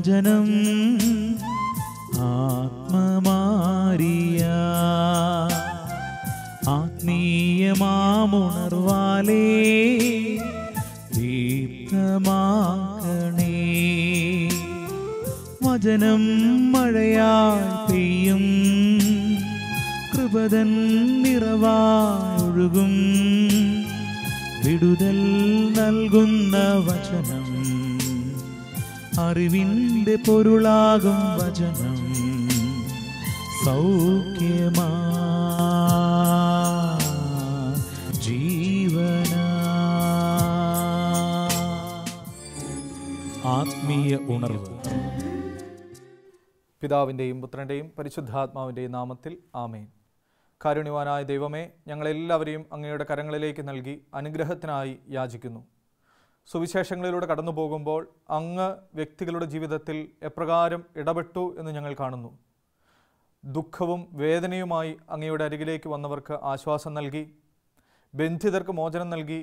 जन्म ആത്മീയ ഉണർവ് പിതാവിൻ്റെയും പുത്രൻ്റെയും പരിശുദ്ധാത്മാവിൻ്റെയും നാമത്തിൽ ആമേൻ കാരുണ്യവാനായ ദൈവമേ ഞങ്ങളെല്ലാവരെയും അങ്ങയുടെ കരങ്ങളിലേക്ക് നൽകി അനുഗ്രഹത്തിനായി യാചിക്കുന്നു സുവിശേഷങ്ങളിലൂടെ കടന്നു പോകുമ്പോൾ അങ്ങ് വ്യക്തികളുടെ ജീവിതത്തിൽ എപ്രകാരം ഇടപെട്ടു എന്ന് ഞങ്ങൾ കാണുന്നു ദുഃഖവും വേദനയുമായി അങ്ങയുടെ അരികിലേക്ക് വന്നവർക്ക് ആശ്വാസം നൽകി ബന്ധിതർക്ക് മോചനം നൽകി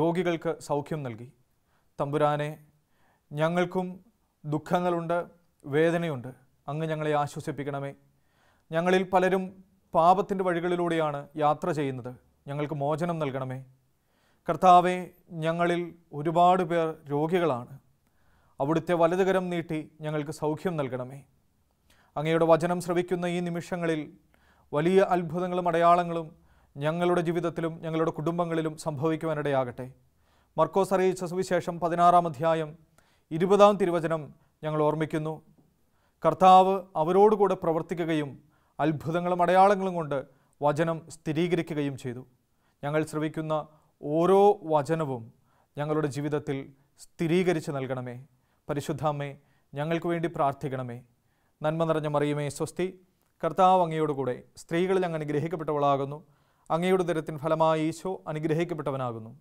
രോഗികൾക്ക് സൗഖ്യം നൽകി തമ്പുരാനെ ഞങ്ങൾക്കും ദുഃഖങ്ങളുണ്ട് വേദനയുണ്ട് അങ്ങ് ഞങ്ങളെ ആശ്വസിപ്പിക്കണമേ ഞങ്ങളിൽ പലരും പാപത്തിൻ്റെ വഴികളിലൂടെയാണ് യാത്ര ചെയ്യുന്നത് ഞങ്ങൾക്ക് മോചനം നൽകണമേ കർത്താവെ ഞങ്ങളിൽ ഒരുപാട് പേർ രോഗികളാണ് അവിടുത്തെ വലതുകരം നീട്ടി ഞങ്ങൾക്ക് സൗഖ്യം നൽകണമേ അങ്ങയുടെ വചനം ശ്രവിക്കുന്ന ഈ നിമിഷങ്ങളിൽ വലിയ അത്ഭുതങ്ങളും അടയാളങ്ങളും ഞങ്ങളുടെ ജീവിതത്തിലും ഞങ്ങളുടെ കുടുംബങ്ങളിലും സംഭവിക്കുവാനിടയാകട്ടെ മർക്കോസ് അറിയിച്ച സുവിശേഷം പതിനാറാം അധ്യായം ഇരുപതാം തിരുവചനം ഞങ്ങൾ ഓർമ്മിക്കുന്നു കർത്താവ് അവരോടുകൂടെ പ്രവർത്തിക്കുകയും അത്ഭുതങ്ങളും അടയാളങ്ങളും കൊണ്ട് വചനം സ്ഥിരീകരിക്കുകയും ചെയ്തു ഞങ്ങൾ ശ്രവിക്കുന്ന ഓരോ വചനവും ഞങ്ങളുടെ ജീവിതത്തിൽ സ്ഥിരീകരിച്ച് നൽകണമേ പരിശുദ്ധാമ്മേ ഞങ്ങൾക്ക് വേണ്ടി പ്രാർത്ഥിക്കണമേ നന്മ നിറഞ്ഞ മറിയുമേ സ്വസ്തി കർത്താവ് അങ്ങയോടുകൂടെ സ്ത്രീകളിൽ അങ്ങ് അനുഗ്രഹിക്കപ്പെട്ടവളാകുന്നു അങ്ങയുടെ ദരത്തിൻ ഫലമായി ഈശോ അനുഗ്രഹിക്കപ്പെട്ടവനാകുന്നു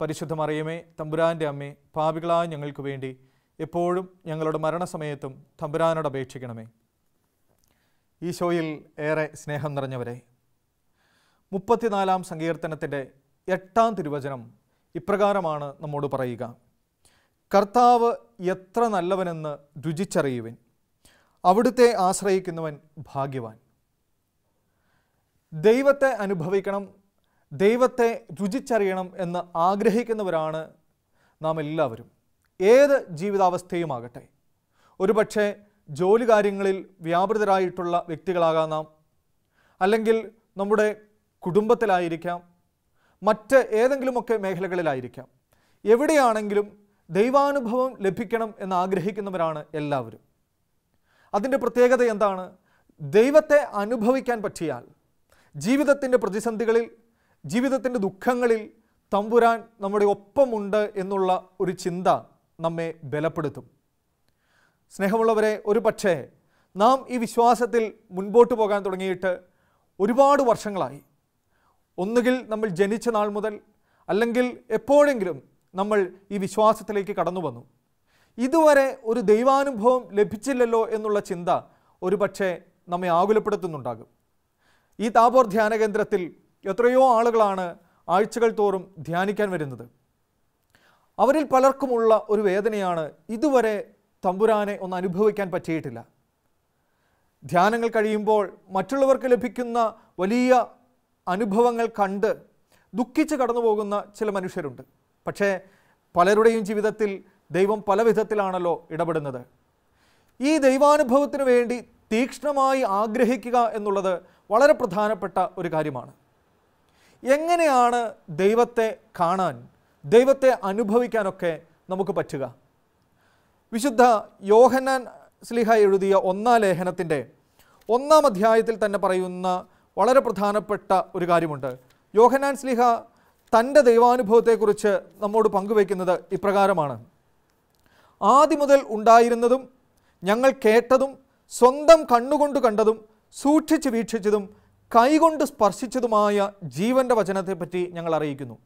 പരിശുദ്ധ മറിയമേ തമ്പുരാൻ്റെ അമ്മേ പാപികളായ ഞങ്ങൾക്ക് വേണ്ടി എപ്പോഴും ഞങ്ങളുടെ മരണസമയത്തും തമ്പുരാനോട് അപേക്ഷിക്കണമേ ഈശോയിൽ ഏറെ സ്നേഹം നിറഞ്ഞവരെ മുപ്പത്തിനാലാം സങ്കീർത്തനത്തിൻ്റെ എട്ടാം തിരുവചനം ഇപ്രകാരമാണ് നമ്മോട് പറയുക കർത്താവ് എത്ര നല്ലവനെന്ന് രുചിച്ചറിയുവിൻ അവിടുത്തെ ആശ്രയിക്കുന്നവൻ ഭാഗ്യവാൻ ദൈവത്തെ അനുഭവിക്കണം ദൈവത്തെ രുചിച്ചറിയണം എന്ന് ആഗ്രഹിക്കുന്നവരാണ് നാം എല്ലാവരും ഏത് ജീവിതാവസ്ഥയുമാകട്ടെ ഒരുപക്ഷെ ജോലി കാര്യങ്ങളിൽ വ്യാപൃതരായിട്ടുള്ള വ്യക്തികളാകാം നാം അല്ലെങ്കിൽ നമ്മുടെ കുടുംബത്തിലായിരിക്കാം മറ്റ് ഏതെങ്കിലുമൊക്കെ മേഖലകളിലായിരിക്കാം എവിടെയാണെങ്കിലും ദൈവാനുഭവം ലഭിക്കണം എന്ന് ആഗ്രഹിക്കുന്നവരാണ് എല്ലാവരും അതിൻ്റെ പ്രത്യേകത എന്താണ് ദൈവത്തെ അനുഭവിക്കാൻ പറ്റിയാൽ ജീവിതത്തിൻ്റെ പ്രതിസന്ധികളിൽ ജീവിതത്തിൻ്റെ ദുഃഖങ്ങളിൽ തമ്പുരാൻ നമ്മുടെ ഒപ്പമുണ്ട് എന്നുള്ള ഒരു ചിന്ത നമ്മെ ബലപ്പെടുത്തും സ്നേഹമുള്ളവരെ ഒരു പക്ഷേ നാം ഈ വിശ്വാസത്തിൽ മുൻപോട്ട് പോകാൻ തുടങ്ങിയിട്ട് ഒരുപാട് വർഷങ്ങളായി ഒന്നുകിൽ നമ്മൾ ജനിച്ച നാൾ മുതൽ അല്ലെങ്കിൽ എപ്പോഴെങ്കിലും നമ്മൾ ഈ വിശ്വാസത്തിലേക്ക് കടന്നു വന്നു ഇതുവരെ ഒരു ദൈവാനുഭവം ലഭിച്ചില്ലല്ലോ എന്നുള്ള ചിന്ത പക്ഷേ നമ്മെ ആകുലപ്പെടുത്തുന്നുണ്ടാകും ഈ താപോർ ധ്യാന കേന്ദ്രത്തിൽ എത്രയോ ആളുകളാണ് ആഴ്ചകൾ തോറും ധ്യാനിക്കാൻ വരുന്നത് അവരിൽ പലർക്കുമുള്ള ഒരു വേദനയാണ് ഇതുവരെ തമ്പുരാനെ ഒന്ന് അനുഭവിക്കാൻ പറ്റിയിട്ടില്ല ധ്യാനങ്ങൾ കഴിയുമ്പോൾ മറ്റുള്ളവർക്ക് ലഭിക്കുന്ന വലിയ അനുഭവങ്ങൾ കണ്ട് ദുഃഖിച്ച് കടന്നു പോകുന്ന ചില മനുഷ്യരുണ്ട് പക്ഷേ പലരുടെയും ജീവിതത്തിൽ ദൈവം പല വിധത്തിലാണല്ലോ ഇടപെടുന്നത് ഈ ദൈവാനുഭവത്തിന് വേണ്ടി തീക്ഷ്ണമായി ആഗ്രഹിക്കുക എന്നുള്ളത് വളരെ പ്രധാനപ്പെട്ട ഒരു കാര്യമാണ് എങ്ങനെയാണ് ദൈവത്തെ കാണാൻ ദൈവത്തെ അനുഭവിക്കാനൊക്കെ നമുക്ക് പറ്റുക വിശുദ്ധ യോഹന്നാൻ സ്ലിഹ എഴുതിയ ഒന്നാം ലേഖനത്തിൻ്റെ ഒന്നാം അധ്യായത്തിൽ തന്നെ പറയുന്ന വളരെ പ്രധാനപ്പെട്ട ഒരു കാര്യമുണ്ട് യോഹനാൻ സ്ലിഹ തൻ്റെ ദൈവാനുഭവത്തെക്കുറിച്ച് നമ്മോട് പങ്കുവയ്ക്കുന്നത് ഇപ്രകാരമാണ് ആദ്യം മുതൽ ഉണ്ടായിരുന്നതും ഞങ്ങൾ കേട്ടതും സ്വന്തം കണ്ണുകൊണ്ട് കണ്ടതും സൂക്ഷിച്ച് വീക്ഷിച്ചതും കൈകൊണ്ട് സ്പർശിച്ചതുമായ ജീവന്റെ വചനത്തെപ്പറ്റി ഞങ്ങൾ അറിയിക്കുന്നു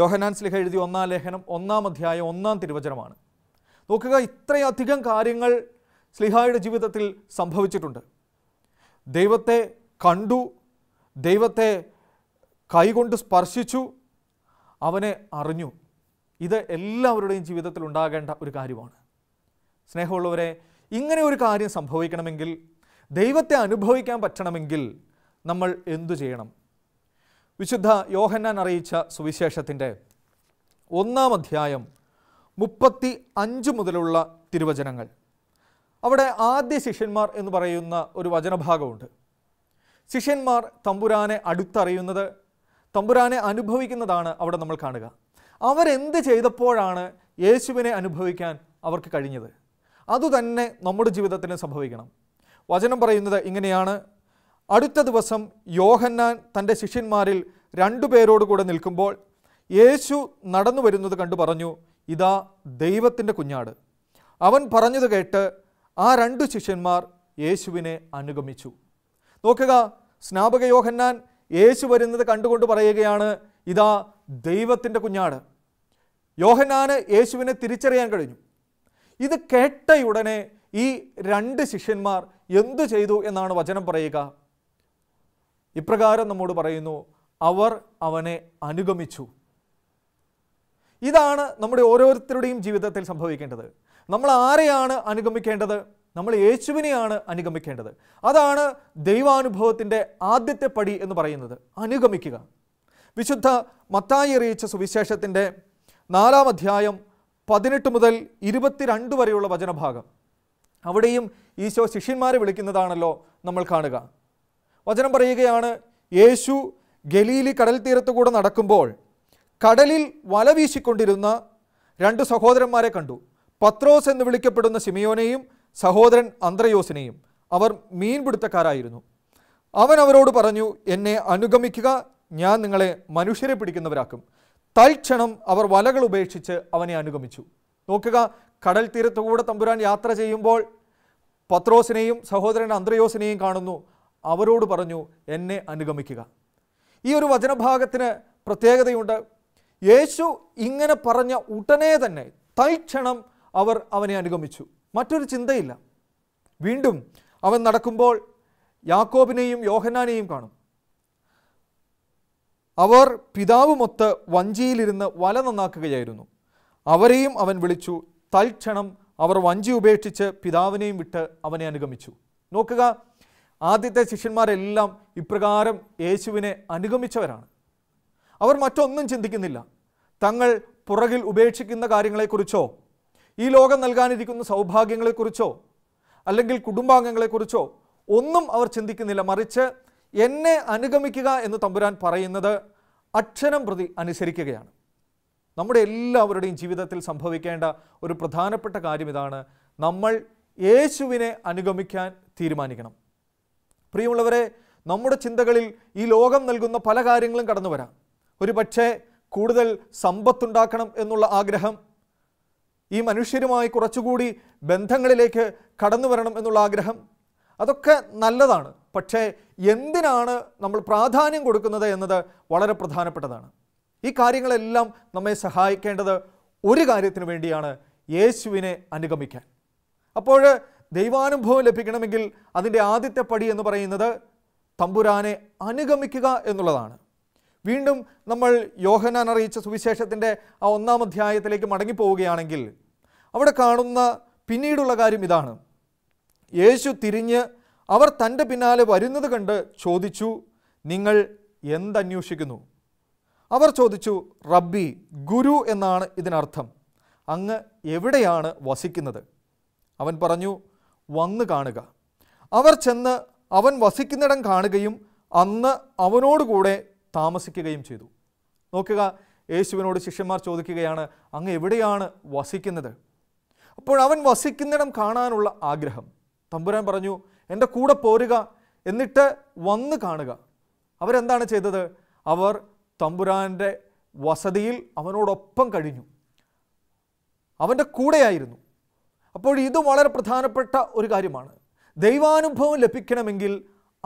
യോഹനാൻ സ്ലിഹ എഴുതിയ ഒന്നാം ലേഖനം ഒന്നാം അധ്യായം ഒന്നാം തിരുവചനമാണ് നോക്കുക ഇത്രയധികം കാര്യങ്ങൾ സ്ലിഹായുടെ ജീവിതത്തിൽ സംഭവിച്ചിട്ടുണ്ട് ദൈവത്തെ കണ്ടു ദൈവത്തെ കൈകൊണ്ട് സ്പർശിച്ചു അവനെ അറിഞ്ഞു ഇത് എല്ലാവരുടെയും ജീവിതത്തിൽ ഉണ്ടാകേണ്ട ഒരു കാര്യമാണ് സ്നേഹമുള്ളവരെ ഇങ്ങനെ ഒരു കാര്യം സംഭവിക്കണമെങ്കിൽ ദൈവത്തെ അനുഭവിക്കാൻ പറ്റണമെങ്കിൽ നമ്മൾ എന്തു ചെയ്യണം വിശുദ്ധ യോഹന്നാൻ അറിയിച്ച സുവിശേഷത്തിൻ്റെ ഒന്നാം അധ്യായം മുപ്പത്തി അഞ്ച് മുതലുള്ള തിരുവചനങ്ങൾ അവിടെ ആദ്യ ശിഷ്യന്മാർ എന്ന് പറയുന്ന ഒരു വചനഭാഗമുണ്ട് ശിഷ്യന്മാർ തമ്പുരാനെ അടുത്തറിയുന്നത് തമ്പുരാനെ അനുഭവിക്കുന്നതാണ് അവിടെ നമ്മൾ കാണുക അവരെന്ത് ചെയ്തപ്പോഴാണ് യേശുവിനെ അനുഭവിക്കാൻ അവർക്ക് കഴിഞ്ഞത് അതുതന്നെ നമ്മുടെ ജീവിതത്തിന് സംഭവിക്കണം വചനം പറയുന്നത് ഇങ്ങനെയാണ് അടുത്ത ദിവസം യോഹന്നാൻ തൻ്റെ ശിഷ്യന്മാരിൽ കൂടെ നിൽക്കുമ്പോൾ യേശു നടന്നു വരുന്നത് കണ്ടു പറഞ്ഞു ഇതാ ദൈവത്തിൻ്റെ കുഞ്ഞാട് അവൻ പറഞ്ഞത് കേട്ട് ആ രണ്ടു ശിഷ്യന്മാർ യേശുവിനെ അനുഗമിച്ചു നോക്കുക സ്നാപക യോഹന്നാൻ യേശു വരുന്നത് കണ്ടുകൊണ്ട് പറയുകയാണ് ഇതാ ദൈവത്തിൻ്റെ കുഞ്ഞാട് യോഹന്നാന് യേശുവിനെ തിരിച്ചറിയാൻ കഴിഞ്ഞു ഇത് കേട്ടയുടനെ ഈ രണ്ട് ശിഷ്യന്മാർ എന്തു ചെയ്തു എന്നാണ് വചനം പറയുക ഇപ്രകാരം നമ്മോട് പറയുന്നു അവർ അവനെ അനുഗമിച്ചു ഇതാണ് നമ്മുടെ ഓരോരുത്തരുടെയും ജീവിതത്തിൽ സംഭവിക്കേണ്ടത് നമ്മൾ ആരെയാണ് അനുഗമിക്കേണ്ടത് നമ്മൾ യേശുവിനെയാണ് അനുഗമിക്കേണ്ടത് അതാണ് ദൈവാനുഭവത്തിൻ്റെ ആദ്യത്തെ പടി എന്ന് പറയുന്നത് അനുഗമിക്കുക വിശുദ്ധ മത്തായി അറിയിച്ച സുവിശേഷത്തിൻ്റെ നാലാം അധ്യായം പതിനെട്ട് മുതൽ ഇരുപത്തിരണ്ട് വരെയുള്ള വചനഭാഗം അവിടെയും ഈശോ ശിഷ്യന്മാരെ വിളിക്കുന്നതാണല്ലോ നമ്മൾ കാണുക വചനം പറയുകയാണ് യേശു ഗലീലി കടൽ തീരത്തു കൂടെ നടക്കുമ്പോൾ കടലിൽ വല വീശിക്കൊണ്ടിരുന്ന രണ്ട് സഹോദരന്മാരെ കണ്ടു പത്രോസ് എന്ന് വിളിക്കപ്പെടുന്ന സിമിയോനെയും സഹോദരൻ അന്ത്രയോസിനെയും അവർ മീൻപിടുത്തക്കാരായിരുന്നു അവൻ അവരോട് പറഞ്ഞു എന്നെ അനുഗമിക്കുക ഞാൻ നിങ്ങളെ മനുഷ്യരെ പിടിക്കുന്നവരാക്കും തൽക്ഷണം അവർ വലകൾ ഉപേക്ഷിച്ച് അവനെ അനുഗമിച്ചു നോക്കുക കടൽ തീരത്തുകൂടെ തമ്പുരാൻ യാത്ര ചെയ്യുമ്പോൾ പത്രോസിനെയും സഹോദരൻ അന്ത്രയോസിനെയും കാണുന്നു അവരോട് പറഞ്ഞു എന്നെ അനുഗമിക്കുക ഈ ഒരു വചനഭാഗത്തിന് പ്രത്യേകതയുണ്ട് യേശു ഇങ്ങനെ പറഞ്ഞ ഉടനെ തന്നെ തൽക്ഷണം അവർ അവനെ അനുഗമിച്ചു മറ്റൊരു ചിന്തയില്ല വീണ്ടും അവൻ നടക്കുമ്പോൾ യാക്കോബിനെയും യോഹന്നാനെയും കാണും അവർ പിതാവുമൊത്ത് വഞ്ചിയിലിരുന്ന് വല നന്നാക്കുകയായിരുന്നു അവരെയും അവൻ വിളിച്ചു തൽക്ഷണം അവർ വഞ്ചി ഉപേക്ഷിച്ച് പിതാവിനെയും വിട്ട് അവനെ അനുഗമിച്ചു നോക്കുക ആദ്യത്തെ ശിഷ്യന്മാരെല്ലാം ഇപ്രകാരം യേശുവിനെ അനുഗമിച്ചവരാണ് അവർ മറ്റൊന്നും ചിന്തിക്കുന്നില്ല തങ്ങൾ പുറകിൽ ഉപേക്ഷിക്കുന്ന കാര്യങ്ങളെക്കുറിച്ചോ ഈ ലോകം നൽകാനിരിക്കുന്ന സൗഭാഗ്യങ്ങളെക്കുറിച്ചോ അല്ലെങ്കിൽ കുടുംബാംഗങ്ങളെക്കുറിച്ചോ ഒന്നും അവർ ചിന്തിക്കുന്നില്ല മറിച്ച് എന്നെ അനുഗമിക്കുക എന്ന് തമ്പുരാൻ പറയുന്നത് അക്ഷരം പ്രതി അനുസരിക്കുകയാണ് നമ്മുടെ എല്ലാവരുടെയും ജീവിതത്തിൽ സംഭവിക്കേണ്ട ഒരു പ്രധാനപ്പെട്ട കാര്യം ഇതാണ് നമ്മൾ യേശുവിനെ അനുഗമിക്കാൻ തീരുമാനിക്കണം പ്രിയമുള്ളവരെ നമ്മുടെ ചിന്തകളിൽ ഈ ലോകം നൽകുന്ന പല കാര്യങ്ങളും കടന്നു വരാം ഒരു പക്ഷേ കൂടുതൽ സമ്പത്തുണ്ടാക്കണം എന്നുള്ള ആഗ്രഹം ഈ മനുഷ്യരുമായി കുറച്ചുകൂടി ബന്ധങ്ങളിലേക്ക് കടന്നു വരണം എന്നുള്ള ആഗ്രഹം അതൊക്കെ നല്ലതാണ് പക്ഷേ എന്തിനാണ് നമ്മൾ പ്രാധാന്യം കൊടുക്കുന്നത് എന്നത് വളരെ പ്രധാനപ്പെട്ടതാണ് ഈ കാര്യങ്ങളെല്ലാം നമ്മെ സഹായിക്കേണ്ടത് ഒരു കാര്യത്തിന് വേണ്ടിയാണ് യേശുവിനെ അനുഗമിക്കാൻ അപ്പോൾ ദൈവാനുഭവം ലഭിക്കണമെങ്കിൽ അതിൻ്റെ ആദ്യത്തെ പടി എന്ന് പറയുന്നത് തമ്പുരാനെ അനുഗമിക്കുക എന്നുള്ളതാണ് വീണ്ടും നമ്മൾ യോഹനാൻ അറിയിച്ച സുവിശേഷത്തിൻ്റെ ആ ഒന്നാം അധ്യായത്തിലേക്ക് മടങ്ങിപ്പോവുകയാണെങ്കിൽ അവിടെ കാണുന്ന പിന്നീടുള്ള കാര്യം ഇതാണ് യേശു തിരിഞ്ഞ് അവർ തൻ്റെ പിന്നാലെ വരുന്നത് കണ്ട് ചോദിച്ചു നിങ്ങൾ എന്തന്വേഷിക്കുന്നു അവർ ചോദിച്ചു റബ്ബി ഗുരു എന്നാണ് ഇതിനർത്ഥം അങ്ങ് എവിടെയാണ് വസിക്കുന്നത് അവൻ പറഞ്ഞു വന്നു കാണുക അവർ ചെന്ന് അവൻ വസിക്കുന്നിടം കാണുകയും അന്ന് അവനോടുകൂടെ താമസിക്കുകയും ചെയ്തു നോക്കുക യേശുവിനോട് ശിഷ്യന്മാർ ചോദിക്കുകയാണ് അങ്ങ് എവിടെയാണ് വസിക്കുന്നത് അപ്പോൾ അവൻ വസിക്കുന്നിടം കാണാനുള്ള ആഗ്രഹം തമ്പുരാൻ പറഞ്ഞു എൻ്റെ കൂടെ പോരുക എന്നിട്ട് വന്ന് കാണുക അവരെന്താണ് ചെയ്തത് അവർ തമ്പുരാൻ്റെ വസതിയിൽ അവനോടൊപ്പം കഴിഞ്ഞു അവൻ്റെ കൂടെയായിരുന്നു അപ്പോൾ ഇത് വളരെ പ്രധാനപ്പെട്ട ഒരു കാര്യമാണ് ദൈവാനുഭവം ലഭിക്കണമെങ്കിൽ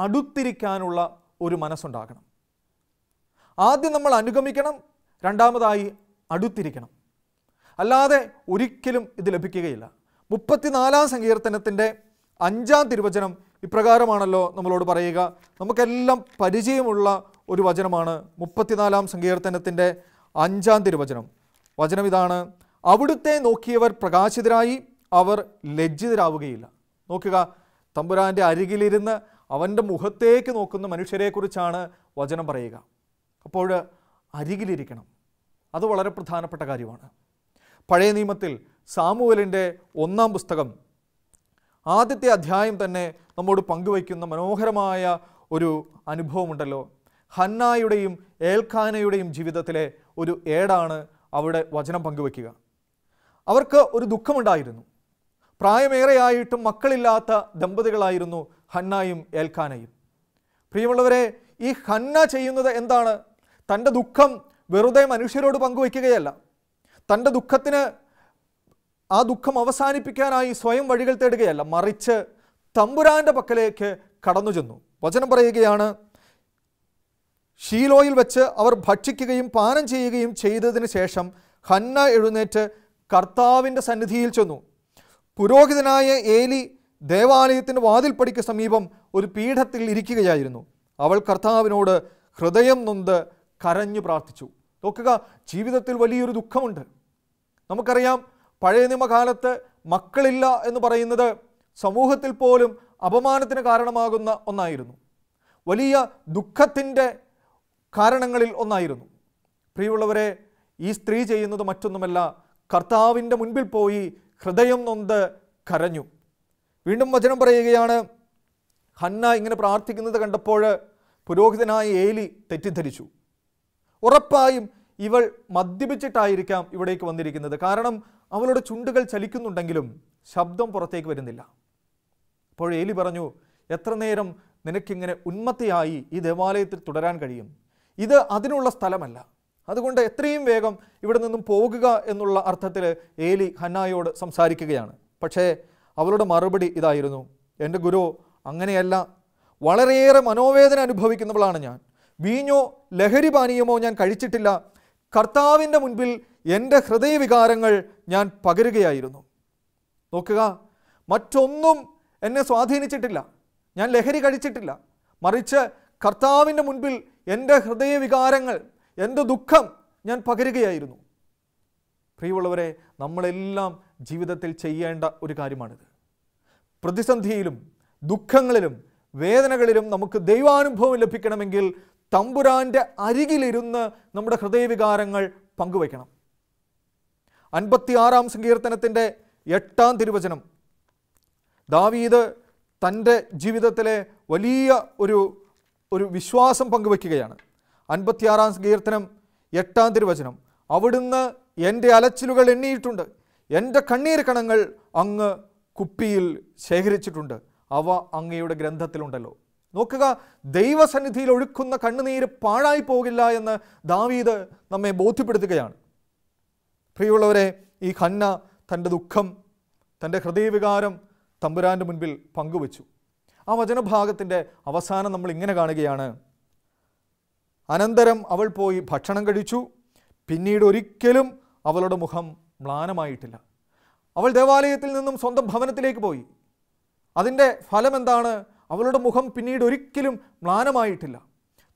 അടുത്തിരിക്കാനുള്ള ഒരു മനസ്സുണ്ടാകണം ആദ്യം നമ്മൾ അനുഗമിക്കണം രണ്ടാമതായി അടുത്തിരിക്കണം അല്ലാതെ ഒരിക്കലും ഇത് ലഭിക്കുകയില്ല മുപ്പത്തിനാലാം സങ്കീർത്തനത്തിൻ്റെ അഞ്ചാം തിരുവചനം ഇപ്രകാരമാണല്ലോ നമ്മളോട് പറയുക നമുക്കെല്ലാം പരിചയമുള്ള ഒരു വചനമാണ് മുപ്പത്തിനാലാം സങ്കീർത്തനത്തിൻ്റെ അഞ്ചാം തിരുവചനം വചനം ഇതാണ് അവിടുത്തെ നോക്കിയവർ പ്രകാശിതരായി അവർ ലജ്ജിതരാവുകയില്ല നോക്കുക തമ്പുരാൻ്റെ അരികിലിരുന്ന് അവൻ്റെ മുഖത്തേക്ക് നോക്കുന്ന മനുഷ്യരെക്കുറിച്ചാണ് വചനം പറയുക അപ്പോൾ അരികിലിരിക്കണം അത് വളരെ പ്രധാനപ്പെട്ട കാര്യമാണ് പഴയ നിയമത്തിൽ സാമുവലിൻ്റെ ഒന്നാം പുസ്തകം ആദ്യത്തെ അധ്യായം തന്നെ നമ്മോട് പങ്കുവയ്ക്കുന്ന മനോഹരമായ ഒരു അനുഭവമുണ്ടല്ലോ ഹന്നായുടെയും ഏൽഖാനയുടെയും ജീവിതത്തിലെ ഒരു ഏടാണ് അവിടെ വചനം പങ്കുവയ്ക്കുക അവർക്ക് ഒരു ദുഃഖമുണ്ടായിരുന്നു പ്രായമേറെയായിട്ടും മക്കളില്ലാത്ത ദമ്പതികളായിരുന്നു ഹന്നായും ഏൽക്കാനയും പ്രിയമുള്ളവരെ ഈ ഹന്ന ചെയ്യുന്നത് എന്താണ് തൻ്റെ ദുഃഖം വെറുതെ മനുഷ്യരോട് പങ്കുവയ്ക്കുകയല്ല തൻ്റെ ദുഃഖത്തിന് ആ ദുഃഖം അവസാനിപ്പിക്കാനായി സ്വയം വഴികൾ തേടുകയല്ല മറിച്ച് തമ്പുരാൻ്റെ പക്കലേക്ക് കടന്നു ചെന്നു വചനം പറയുകയാണ് ഷീലോയിൽ വെച്ച് അവർ ഭക്ഷിക്കുകയും പാനം ചെയ്യുകയും ചെയ്തതിന് ശേഷം ഹന്ന എഴുന്നേറ്റ് കർത്താവിൻ്റെ സന്നിധിയിൽ ചെന്നു പുരോഹിതനായ ഏലി ദേവാലയത്തിൻ്റെ വാതിൽപ്പടിക്ക് സമീപം ഒരു പീഠത്തിൽ ഇരിക്കുകയായിരുന്നു അവൾ കർത്താവിനോട് ഹൃദയം നൊന്ത് കരഞ്ഞു പ്രാർത്ഥിച്ചു നോക്കുക ജീവിതത്തിൽ വലിയൊരു ദുഃഖമുണ്ട് നമുക്കറിയാം പഴയ നിയമകാലത്ത് മക്കളില്ല എന്ന് പറയുന്നത് സമൂഹത്തിൽ പോലും അപമാനത്തിന് കാരണമാകുന്ന ഒന്നായിരുന്നു വലിയ ദുഃഖത്തിൻ്റെ കാരണങ്ങളിൽ ഒന്നായിരുന്നു പ്രിയമുള്ളവരെ ഈ സ്ത്രീ ചെയ്യുന്നത് മറ്റൊന്നുമല്ല കർത്താവിൻ്റെ മുൻപിൽ പോയി ഹൃദയം നൊന്ത് കരഞ്ഞു വീണ്ടും വചനം പറയുകയാണ് ഹന്ന ഇങ്ങനെ പ്രാർത്ഥിക്കുന്നത് കണ്ടപ്പോൾ പുരോഹിതനായ ഏലി തെറ്റിദ്ധരിച്ചു ഉറപ്പായും ഇവൾ മദ്യപിച്ചിട്ടായിരിക്കാം ഇവിടേക്ക് വന്നിരിക്കുന്നത് കാരണം അവളുടെ ചുണ്ടുകൾ ചലിക്കുന്നുണ്ടെങ്കിലും ശബ്ദം പുറത്തേക്ക് വരുന്നില്ല അപ്പോൾ ഏലി പറഞ്ഞു എത്ര നേരം നിനക്കിങ്ങനെ ഉന്മത്തയായി ഈ ദേവാലയത്തിൽ തുടരാൻ കഴിയും ഇത് അതിനുള്ള സ്ഥലമല്ല അതുകൊണ്ട് എത്രയും വേഗം ഇവിടെ നിന്നും പോകുക എന്നുള്ള അർത്ഥത്തിൽ ഏലി ഹന്നായോട് സംസാരിക്കുകയാണ് പക്ഷേ അവളുടെ മറുപടി ഇതായിരുന്നു എൻ്റെ ഗുരു അങ്ങനെയല്ല വളരെയേറെ മനോവേദന അനുഭവിക്കുന്നവളാണ് ഞാൻ വീഞ്ഞോ ലഹരി പാനീയമോ ഞാൻ കഴിച്ചിട്ടില്ല കർത്താവിൻ്റെ മുൻപിൽ എൻ്റെ ഹൃദയവികാരങ്ങൾ ഞാൻ പകരുകയായിരുന്നു നോക്കുക മറ്റൊന്നും എന്നെ സ്വാധീനിച്ചിട്ടില്ല ഞാൻ ലഹരി കഴിച്ചിട്ടില്ല മറിച്ച് കർത്താവിൻ്റെ മുൻപിൽ എൻ്റെ ഹൃദയവികാരങ്ങൾ എൻ്റെ ദുഃഖം ഞാൻ പകരുകയായിരുന്നു പ്രിയമുള്ളവരെ നമ്മളെല്ലാം ജീവിതത്തിൽ ചെയ്യേണ്ട ഒരു കാര്യമാണിത് പ്രതിസന്ധിയിലും ദുഃഖങ്ങളിലും വേദനകളിലും നമുക്ക് ദൈവാനുഭവം ലഭിക്കണമെങ്കിൽ തമ്പുരാൻ്റെ അരികിലിരുന്ന് നമ്മുടെ ഹൃദയവികാരങ്ങൾ പങ്കുവയ്ക്കണം അൻപത്തിയാറാം സങ്കീർത്തനത്തിൻ്റെ എട്ടാം തിരുവചനം ദാവീദ് തൻ്റെ ജീവിതത്തിലെ വലിയ ഒരു ഒരു വിശ്വാസം പങ്കുവയ്ക്കുകയാണ് അൻപത്തിയാറാം കീർത്തനം എട്ടാം തിരുവചനം അവിടുന്ന് എൻ്റെ അലച്ചിലുകൾ എണ്ണിയിട്ടുണ്ട് എൻ്റെ കണ്ണീർ കണങ്ങൾ അങ്ങ് കുപ്പിയിൽ ശേഖരിച്ചിട്ടുണ്ട് അവ അങ്ങയുടെ ഗ്രന്ഥത്തിലുണ്ടല്ലോ നോക്കുക ദൈവസന്നിധിയിൽ ഒഴുക്കുന്ന കണ്ണുനീര് പാഴായി പോകില്ല എന്ന് ദാവീദ് നമ്മെ ബോധ്യപ്പെടുത്തുകയാണ് പ്രിയമുള്ളവരെ ഈ ഖന്ന തൻ്റെ ദുഃഖം തൻ്റെ ഹൃദയവികാരം തമ്പുരാൻ്റെ മുൻപിൽ പങ്കുവച്ചു ആ വചനഭാഗത്തിൻ്റെ അവസാനം നമ്മൾ ഇങ്ങനെ കാണുകയാണ് അനന്തരം അവൾ പോയി ഭക്ഷണം കഴിച്ചു പിന്നീട് ഒരിക്കലും അവളുടെ മുഖം മ്ലാനമായിട്ടില്ല അവൾ ദേവാലയത്തിൽ നിന്നും സ്വന്തം ഭവനത്തിലേക്ക് പോയി അതിൻ്റെ ഫലം എന്താണ് അവളുടെ മുഖം പിന്നീട് ഒരിക്കലും മ്ലാനമായിട്ടില്ല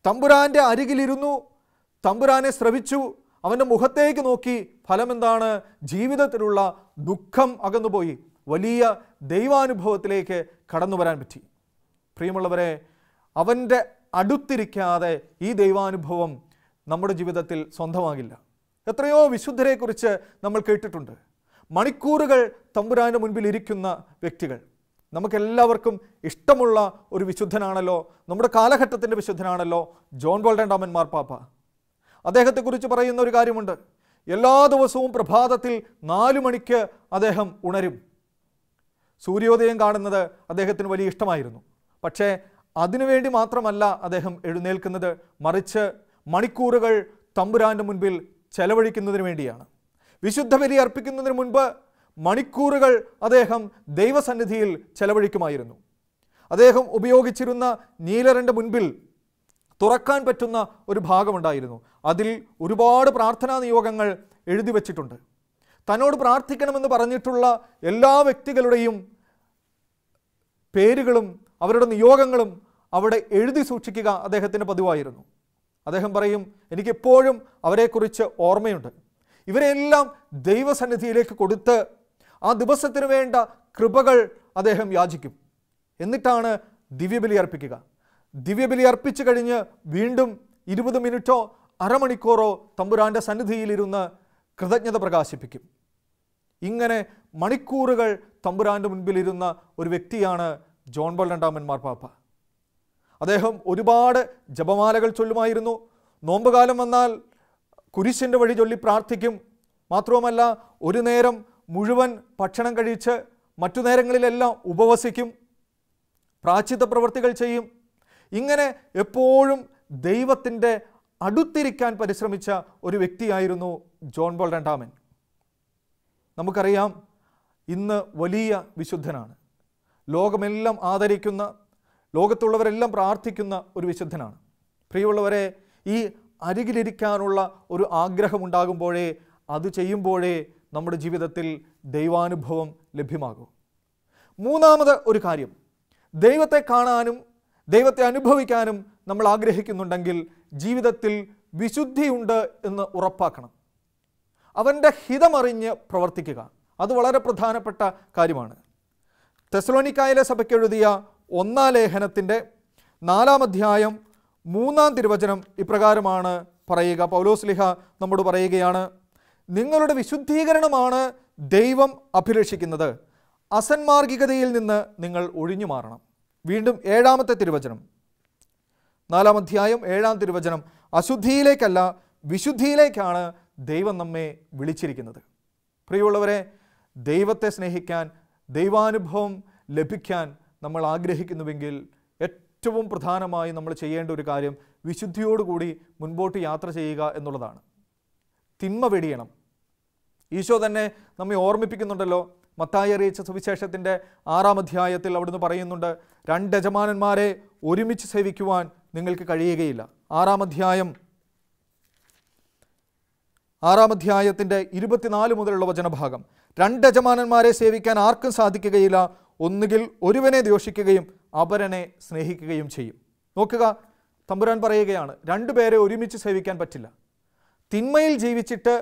തമ്പുരാൻ്റെ അരികിലിരുന്നു തമ്പുരാനെ ശ്രവിച്ചു അവൻ്റെ മുഖത്തേക്ക് നോക്കി ഫലമെന്താണ് ജീവിതത്തിലുള്ള ദുഃഖം അകന്നുപോയി വലിയ ദൈവാനുഭവത്തിലേക്ക് കടന്നു വരാൻ പറ്റി പ്രിയമുള്ളവരെ അവൻ്റെ അടുത്തിരിക്കാതെ ഈ ദൈവാനുഭവം നമ്മുടെ ജീവിതത്തിൽ സ്വന്തമാകില്ല എത്രയോ വിശുദ്ധരെക്കുറിച്ച് നമ്മൾ കേട്ടിട്ടുണ്ട് മണിക്കൂറുകൾ തമ്പുരാൻ്റെ മുൻപിൽ ഇരിക്കുന്ന വ്യക്തികൾ നമുക്കെല്ലാവർക്കും ഇഷ്ടമുള്ള ഒരു വിശുദ്ധനാണല്ലോ നമ്മുടെ കാലഘട്ടത്തിൻ്റെ വിശുദ്ധനാണല്ലോ ജോൺ ബോൾഡൻ രണ്ടാമൻ മാർപ്പാപ്പ അദ്ദേഹത്തെക്കുറിച്ച് പറയുന്ന ഒരു കാര്യമുണ്ട് എല്ലാ ദിവസവും പ്രഭാതത്തിൽ നാലു മണിക്ക് അദ്ദേഹം ഉണരും സൂര്യോദയം കാണുന്നത് അദ്ദേഹത്തിന് വലിയ ഇഷ്ടമായിരുന്നു പക്ഷേ അതിനുവേണ്ടി മാത്രമല്ല അദ്ദേഹം എഴുന്നേൽക്കുന്നത് മറിച്ച് മണിക്കൂറുകൾ തമ്പുരാൻ്റെ മുൻപിൽ ചെലവഴിക്കുന്നതിന് വേണ്ടിയാണ് വിശുദ്ധ ബലി അർപ്പിക്കുന്നതിന് മുൻപ് മണിക്കൂറുകൾ അദ്ദേഹം ദൈവസന്നിധിയിൽ ചെലവഴിക്കുമായിരുന്നു അദ്ദേഹം ഉപയോഗിച്ചിരുന്ന നീലരൻ്റെ മുൻപിൽ തുറക്കാൻ പറ്റുന്ന ഒരു ഭാഗമുണ്ടായിരുന്നു അതിൽ ഒരുപാട് പ്രാർത്ഥനാ നിയോഗങ്ങൾ എഴുതി വച്ചിട്ടുണ്ട് തന്നോട് പ്രാർത്ഥിക്കണമെന്ന് പറഞ്ഞിട്ടുള്ള എല്ലാ വ്യക്തികളുടെയും പേരുകളും അവരുടെ നിയോഗങ്ങളും അവിടെ എഴുതി സൂക്ഷിക്കുക അദ്ദേഹത്തിൻ്റെ പതിവായിരുന്നു അദ്ദേഹം പറയും എനിക്കെപ്പോഴും അവരെക്കുറിച്ച് ഓർമ്മയുണ്ട് ഇവരെല്ലാം ദൈവസന്നിധിയിലേക്ക് കൊടുത്ത് ആ ദിവസത്തിനു വേണ്ട കൃപകൾ അദ്ദേഹം യാചിക്കും എന്നിട്ടാണ് ദിവ്യബലി അർപ്പിക്കുക ദിവ്യബലി അർപ്പിച്ചു കഴിഞ്ഞ് വീണ്ടും ഇരുപത് മിനിറ്റോ അരമണിക്കൂറോ തമ്പുരാൻ്റെ സന്നിധിയിലിരുന്ന് കൃതജ്ഞത പ്രകാശിപ്പിക്കും ഇങ്ങനെ മണിക്കൂറുകൾ തമ്പുരാൻ്റെ മുൻപിലിരുന്ന ഒരു വ്യക്തിയാണ് ജോൺ ബോൾ രണ്ടാമൻ മാർപ്പാപ്പ അദ്ദേഹം ഒരുപാട് ജപമാലകൾ ചൊല്ലുമായിരുന്നു നോമ്പുകാലം വന്നാൽ കുരിശിൻ്റെ വഴി ചൊല്ലി പ്രാർത്ഥിക്കും മാത്രവുമല്ല ഒരു നേരം മുഴുവൻ ഭക്ഷണം കഴിച്ച് മറ്റു നേരങ്ങളിലെല്ലാം ഉപവസിക്കും പ്രാചിത പ്രവൃത്തികൾ ചെയ്യും ഇങ്ങനെ എപ്പോഴും ദൈവത്തിൻ്റെ അടുത്തിരിക്കാൻ പരിശ്രമിച്ച ഒരു വ്യക്തിയായിരുന്നു ജോൺ ബോൾ രണ്ടാമൻ നമുക്കറിയാം ഇന്ന് വലിയ വിശുദ്ധനാണ് ലോകമെല്ലാം ആദരിക്കുന്ന ലോകത്തുള്ളവരെല്ലാം പ്രാർത്ഥിക്കുന്ന ഒരു വിശുദ്ധനാണ് പ്രിയമുള്ളവരെ ഈ അരികിലിരിക്കാനുള്ള ഒരു ആഗ്രഹമുണ്ടാകുമ്പോഴേ അത് ചെയ്യുമ്പോഴേ നമ്മുടെ ജീവിതത്തിൽ ദൈവാനുഭവം ലഭ്യമാകൂ മൂന്നാമത് ഒരു കാര്യം ദൈവത്തെ കാണാനും ദൈവത്തെ അനുഭവിക്കാനും നമ്മൾ ആഗ്രഹിക്കുന്നുണ്ടെങ്കിൽ ജീവിതത്തിൽ വിശുദ്ധിയുണ്ട് എന്ന് ഉറപ്പാക്കണം അവൻ്റെ ഹിതമറിഞ്ഞ് പ്രവർത്തിക്കുക അത് വളരെ പ്രധാനപ്പെട്ട കാര്യമാണ് സഭയ്ക്ക് എഴുതിയ ഒന്നാം ലേഖനത്തിൻ്റെ നാലാം അധ്യായം മൂന്നാം തിരുവചനം ഇപ്രകാരമാണ് പറയുക പൗലോസ്ലിഹ നമ്മോട് പറയുകയാണ് നിങ്ങളുടെ വിശുദ്ധീകരണമാണ് ദൈവം അഭിലഷിക്കുന്നത് അസന്മാർഗികതയിൽ നിന്ന് നിങ്ങൾ ഒഴിഞ്ഞു മാറണം വീണ്ടും ഏഴാമത്തെ തിരുവചനം നാലാം അധ്യായം ഏഴാം തിരുവചനം അശുദ്ധിയിലേക്കല്ല വിശുദ്ധിയിലേക്കാണ് ദൈവം നമ്മെ വിളിച്ചിരിക്കുന്നത് പ്രിയമുള്ളവരെ ദൈവത്തെ സ്നേഹിക്കാൻ ദൈവാനുഭവം ലഭിക്കാൻ നമ്മൾ ആഗ്രഹിക്കുന്നുവെങ്കിൽ ഏറ്റവും പ്രധാനമായി നമ്മൾ ചെയ്യേണ്ട ഒരു കാര്യം വിശുദ്ധിയോടുകൂടി മുൻപോട്ട് യാത്ര ചെയ്യുക എന്നുള്ളതാണ് തിന്മ വെടിയണം ഈശോ തന്നെ നമ്മെ ഓർമ്മിപ്പിക്കുന്നുണ്ടല്ലോ മത്തായി അറിയിച്ച സുവിശേഷത്തിൻ്റെ ആറാം അധ്യായത്തിൽ അവിടുന്ന് പറയുന്നുണ്ട് രണ്ട് യജമാനന്മാരെ ഒരുമിച്ച് സേവിക്കുവാൻ നിങ്ങൾക്ക് കഴിയുകയില്ല ആറാം അധ്യായം ആറാം അധ്യായത്തിൻ്റെ ഇരുപത്തിനാല് മുതലുള്ള വചനഭാഗം രണ്ട് യജമാനന്മാരെ സേവിക്കാൻ ആർക്കും സാധിക്കുകയില്ല ഒന്നുകിൽ ഒരുവനെ ദോഷിക്കുകയും അപരനെ സ്നേഹിക്കുകയും ചെയ്യും നോക്കുക തമ്പുരാൻ പറയുകയാണ് രണ്ടുപേരെ ഒരുമിച്ച് സേവിക്കാൻ പറ്റില്ല തിന്മയിൽ ജീവിച്ചിട്ട്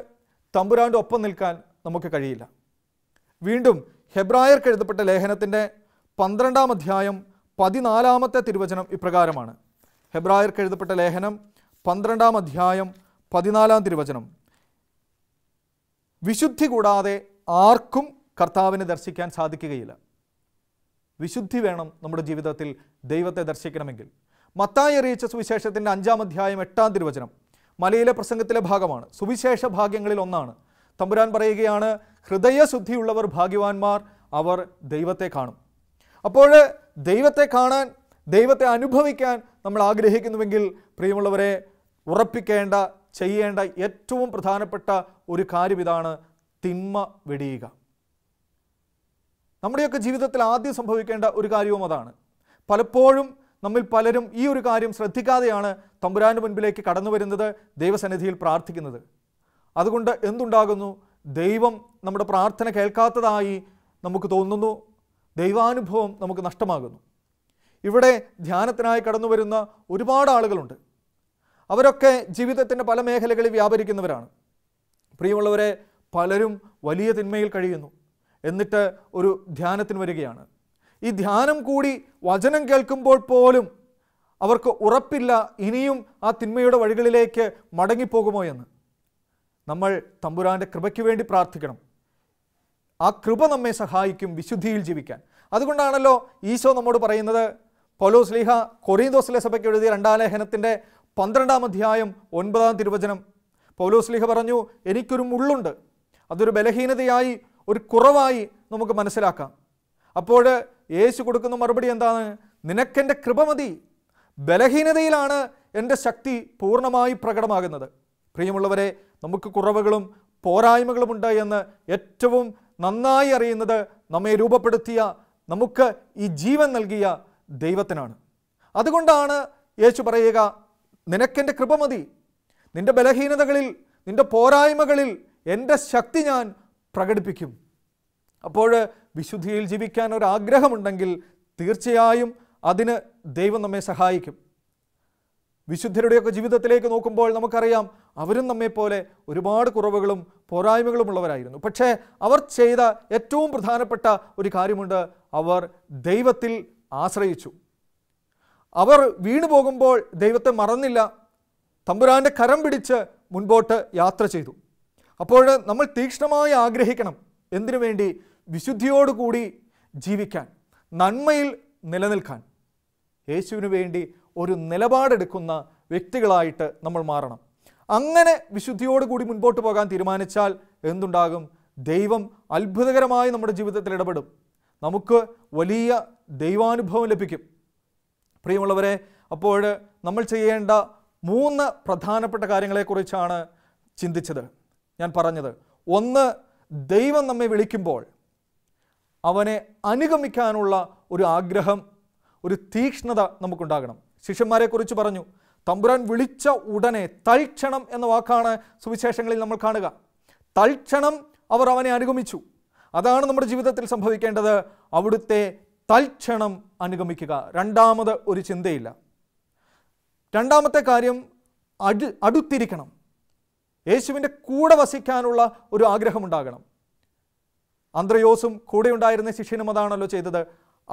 തമ്പുരാൻ്റെ ഒപ്പം നിൽക്കാൻ നമുക്ക് കഴിയില്ല വീണ്ടും ഹെബ്രായർക്ക് എഴുതപ്പെട്ട ലേഖനത്തിൻ്റെ പന്ത്രണ്ടാം അധ്യായം പതിനാലാമത്തെ തിരുവചനം ഇപ്രകാരമാണ് ഹെബ്രായർക്ക് എഴുതപ്പെട്ട ലേഖനം പന്ത്രണ്ടാം അധ്യായം പതിനാലാം തിരുവചനം വിശുദ്ധി കൂടാതെ ആർക്കും കർത്താവിനെ ദർശിക്കാൻ സാധിക്കുകയില്ല വിശുദ്ധി വേണം നമ്മുടെ ജീവിതത്തിൽ ദൈവത്തെ ദർശിക്കണമെങ്കിൽ മത്തായി അറിയിച്ച സുവിശേഷത്തിൻ്റെ അഞ്ചാം അധ്യായം എട്ടാം തിരുവചനം മലയിലെ പ്രസംഗത്തിലെ ഭാഗമാണ് സുവിശേഷ ഭാഗ്യങ്ങളിൽ ഒന്നാണ് തമ്പുരാൻ പറയുകയാണ് ഹൃദയശുദ്ധിയുള്ളവർ ഭാഗ്യവാന്മാർ അവർ ദൈവത്തെ കാണും അപ്പോൾ ദൈവത്തെ കാണാൻ ദൈവത്തെ അനുഭവിക്കാൻ നമ്മൾ ആഗ്രഹിക്കുന്നുവെങ്കിൽ പ്രിയമുള്ളവരെ ഉറപ്പിക്കേണ്ട ചെയ്യേണ്ട ഏറ്റവും പ്രധാനപ്പെട്ട ഒരു കാര്യം ഇതാണ് തിന്മ വെടിയുക നമ്മുടെയൊക്കെ ജീവിതത്തിൽ ആദ്യം സംഭവിക്കേണ്ട ഒരു കാര്യവും അതാണ് പലപ്പോഴും നമ്മിൽ പലരും ഈ ഒരു കാര്യം ശ്രദ്ധിക്കാതെയാണ് തമ്പുരാൻ്റെ മുൻപിലേക്ക് കടന്നു വരുന്നത് ദൈവസന്നിധിയിൽ പ്രാർത്ഥിക്കുന്നത് അതുകൊണ്ട് എന്തുണ്ടാകുന്നു ദൈവം നമ്മുടെ പ്രാർത്ഥന കേൾക്കാത്തതായി നമുക്ക് തോന്നുന്നു ദൈവാനുഭവം നമുക്ക് നഷ്ടമാകുന്നു ഇവിടെ ധ്യാനത്തിനായി കടന്നു വരുന്ന ഒരുപാട് ആളുകളുണ്ട് അവരൊക്കെ ജീവിതത്തിൻ്റെ പല മേഖലകളിൽ വ്യാപരിക്കുന്നവരാണ് പ്രിയമുള്ളവരെ പലരും വലിയ തിന്മയിൽ കഴിയുന്നു എന്നിട്ട് ഒരു ധ്യാനത്തിന് വരികയാണ് ഈ ധ്യാനം കൂടി വചനം കേൾക്കുമ്പോൾ പോലും അവർക്ക് ഉറപ്പില്ല ഇനിയും ആ തിന്മയുടെ വഴികളിലേക്ക് മടങ്ങിപ്പോകുമോ എന്ന് നമ്മൾ തമ്പുരാൻ്റെ കൃപയ്ക്ക് വേണ്ടി പ്രാർത്ഥിക്കണം ആ കൃപ നമ്മെ സഹായിക്കും വിശുദ്ധിയിൽ ജീവിക്കാൻ അതുകൊണ്ടാണല്ലോ ഈശോ നമ്മോട് പറയുന്നത് പൗലോസ് സ്ലീഹ കൊറീന്തോസ്ലെ സഭയ്ക്ക് എഴുതിയ രണ്ടാം ലേഖനത്തിൻ്റെ പന്ത്രണ്ടാം അധ്യായം ഒൻപതാം തിരുവചനം പൗലോസ് ലീഹ പറഞ്ഞു എനിക്കൊരു മുള്ളുണ്ട് അതൊരു ബലഹീനതയായി ഒരു കുറവായി നമുക്ക് മനസ്സിലാക്കാം അപ്പോൾ യേശു കൊടുക്കുന്ന മറുപടി എന്താണ് നിനക്കെൻ്റെ കൃപ മതി ബലഹീനതയിലാണ് എൻ്റെ ശക്തി പൂർണ്ണമായി പ്രകടമാകുന്നത് പ്രിയമുള്ളവരെ നമുക്ക് കുറവുകളും പോരായ്മകളുമുണ്ട് എന്ന് ഏറ്റവും നന്നായി അറിയുന്നത് നമ്മെ രൂപപ്പെടുത്തിയ നമുക്ക് ഈ ജീവൻ നൽകിയ ദൈവത്തിനാണ് അതുകൊണ്ടാണ് യേശു പറയുക നിനക്കെൻ്റെ കൃപ മതി നിൻ്റെ ബലഹീനതകളിൽ നിൻ്റെ പോരായ്മകളിൽ എൻ്റെ ശക്തി ഞാൻ പ്രകടിപ്പിക്കും അപ്പോൾ വിശുദ്ധിയിൽ ജീവിക്കാൻ ഒരാഗ്രഹമുണ്ടെങ്കിൽ തീർച്ചയായും അതിന് ദൈവം നമ്മെ സഹായിക്കും വിശുദ്ധരുടെയൊക്കെ ജീവിതത്തിലേക്ക് നോക്കുമ്പോൾ നമുക്കറിയാം അവരും നമ്മെപ്പോലെ ഒരുപാട് കുറവുകളും പോരായ്മകളും ഉള്ളവരായിരുന്നു പക്ഷേ അവർ ചെയ്ത ഏറ്റവും പ്രധാനപ്പെട്ട ഒരു കാര്യമുണ്ട് അവർ ദൈവത്തിൽ ആശ്രയിച്ചു അവർ വീണു പോകുമ്പോൾ ദൈവത്തെ മറന്നില്ല തമ്പുരാൻ്റെ കരം പിടിച്ച് മുൻപോട്ട് യാത്ര ചെയ്തു അപ്പോൾ നമ്മൾ തീക്ഷ്ണമായി ആഗ്രഹിക്കണം എന്തിനു വേണ്ടി വിശുദ്ധിയോടുകൂടി ജീവിക്കാൻ നന്മയിൽ നിലനിൽക്കാൻ യേശുവിന് വേണ്ടി ഒരു നിലപാടെടുക്കുന്ന വ്യക്തികളായിട്ട് നമ്മൾ മാറണം അങ്ങനെ വിശുദ്ധിയോടുകൂടി മുൻപോട്ട് പോകാൻ തീരുമാനിച്ചാൽ എന്തുണ്ടാകും ദൈവം അത്ഭുതകരമായി നമ്മുടെ ജീവിതത്തിൽ ഇടപെടും നമുക്ക് വലിയ ദൈവാനുഭവം ലഭിക്കും പ്രിയമുള്ളവരെ അപ്പോൾ നമ്മൾ ചെയ്യേണ്ട മൂന്ന് പ്രധാനപ്പെട്ട കാര്യങ്ങളെക്കുറിച്ചാണ് ചിന്തിച്ചത് ഞാൻ പറഞ്ഞത് ഒന്ന് ദൈവം നമ്മെ വിളിക്കുമ്പോൾ അവനെ അനുഗമിക്കാനുള്ള ഒരു ആഗ്രഹം ഒരു തീക്ഷ്ണത നമുക്കുണ്ടാകണം ശിഷ്യന്മാരെക്കുറിച്ച് പറഞ്ഞു തമ്പുരാൻ വിളിച്ച ഉടനെ തൽക്ഷണം എന്ന വാക്കാണ് സുവിശേഷങ്ങളിൽ നമ്മൾ കാണുക തൽക്ഷണം അവർ അവനെ അനുഗമിച്ചു അതാണ് നമ്മുടെ ജീവിതത്തിൽ സംഭവിക്കേണ്ടത് അവിടുത്തെ തൽക്ഷണം അനുഗമിക്കുക രണ്ടാമത് ഒരു ചിന്തയില്ല രണ്ടാമത്തെ കാര്യം അടു അടുത്തിരിക്കണം യേശുവിൻ്റെ കൂടെ വസിക്കാനുള്ള ഒരു ആഗ്രഹമുണ്ടാകണം അന്ത്രയോസും കൂടെ ഉണ്ടായിരുന്ന ശിഷ്യനും അതാണല്ലോ ചെയ്തത്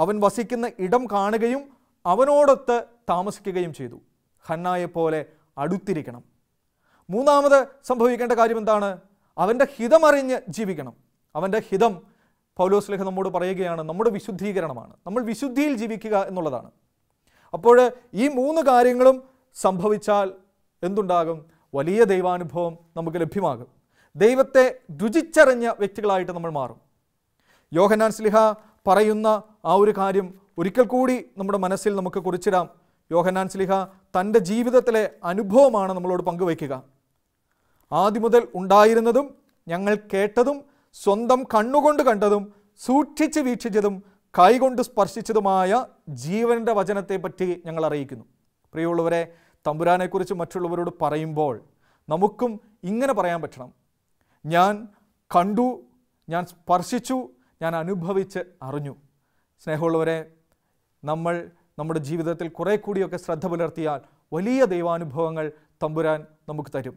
അവൻ വസിക്കുന്ന ഇടം കാണുകയും അവനോടൊത്ത് താമസിക്കുകയും ചെയ്തു ഹന്നായെപ്പോലെ അടുത്തിരിക്കണം മൂന്നാമത് സംഭവിക്കേണ്ട കാര്യം എന്താണ് അവൻ്റെ ഹിതമറിഞ്ഞ് ജീവിക്കണം അവൻ്റെ ഹിതം പൗലോസ് ലേഖ നമ്മോട് പറയുകയാണ് നമ്മുടെ വിശുദ്ധീകരണമാണ് നമ്മൾ വിശുദ്ധിയിൽ ജീവിക്കുക എന്നുള്ളതാണ് അപ്പോൾ ഈ മൂന്ന് കാര്യങ്ങളും സംഭവിച്ചാൽ എന്തുണ്ടാകും വലിയ ദൈവാനുഭവം നമുക്ക് ലഭ്യമാകും ദൈവത്തെ രുചിച്ചറിഞ്ഞ വ്യക്തികളായിട്ട് നമ്മൾ മാറും യോഹനാൻ സ്ലിഹ പറയുന്ന ആ ഒരു കാര്യം ഒരിക്കൽ കൂടി നമ്മുടെ മനസ്സിൽ നമുക്ക് കുറിച്ചിടാം യോഹനാൻ സ്ലിഹ തൻ്റെ ജീവിതത്തിലെ അനുഭവമാണ് നമ്മളോട് പങ്കുവയ്ക്കുക ആദ്യം മുതൽ ഉണ്ടായിരുന്നതും ഞങ്ങൾ കേട്ടതും സ്വന്തം കണ്ണുകൊണ്ട് കണ്ടതും സൂക്ഷിച്ച് വീക്ഷിച്ചതും കൈകൊണ്ട് സ്പർശിച്ചതുമായ ജീവൻ്റെ വചനത്തെപ്പറ്റി ഞങ്ങൾ അറിയിക്കുന്നു പ്രിയമുള്ളവരെ തമ്പുരാനെക്കുറിച്ച് മറ്റുള്ളവരോട് പറയുമ്പോൾ നമുക്കും ഇങ്ങനെ പറയാൻ പറ്റണം ഞാൻ കണ്ടു ഞാൻ സ്പർശിച്ചു ഞാൻ അനുഭവിച്ച് അറിഞ്ഞു സ്നേഹമുള്ളവരെ നമ്മൾ നമ്മുടെ ജീവിതത്തിൽ കുറേ കൂടിയൊക്കെ ശ്രദ്ധ പുലർത്തിയാൽ വലിയ ദൈവാനുഭവങ്ങൾ തമ്പുരാൻ നമുക്ക് തരും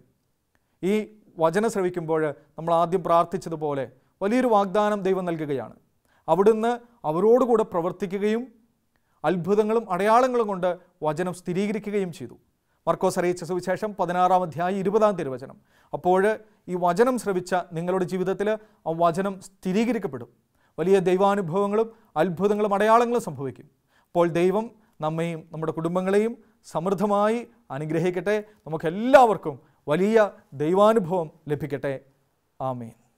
ഈ വചനം ശ്രവിക്കുമ്പോൾ നമ്മൾ ആദ്യം പ്രാർത്ഥിച്ചതുപോലെ വലിയൊരു വാഗ്ദാനം ദൈവം നൽകുകയാണ് അവിടുന്ന് അവരോടുകൂടെ പ്രവർത്തിക്കുകയും അത്ഭുതങ്ങളും അടയാളങ്ങളും കൊണ്ട് വചനം സ്ഥിരീകരിക്കുകയും ചെയ്തു മർക്കോസ് അറിയിച്ച സുവിശേഷം പതിനാറാം അധ്യായം ഇരുപതാം തിരുവചനം അപ്പോൾ ഈ വചനം ശ്രവിച്ച നിങ്ങളുടെ ജീവിതത്തിൽ ആ വചനം സ്ഥിരീകരിക്കപ്പെടും വലിയ ദൈവാനുഭവങ്ങളും അത്ഭുതങ്ങളും അടയാളങ്ങളും സംഭവിക്കും അപ്പോൾ ദൈവം നമ്മയും നമ്മുടെ കുടുംബങ്ങളെയും സമൃദ്ധമായി അനുഗ്രഹിക്കട്ടെ നമുക്കെല്ലാവർക്കും വലിയ ദൈവാനുഭവം ലഭിക്കട്ടെ ആമേൻ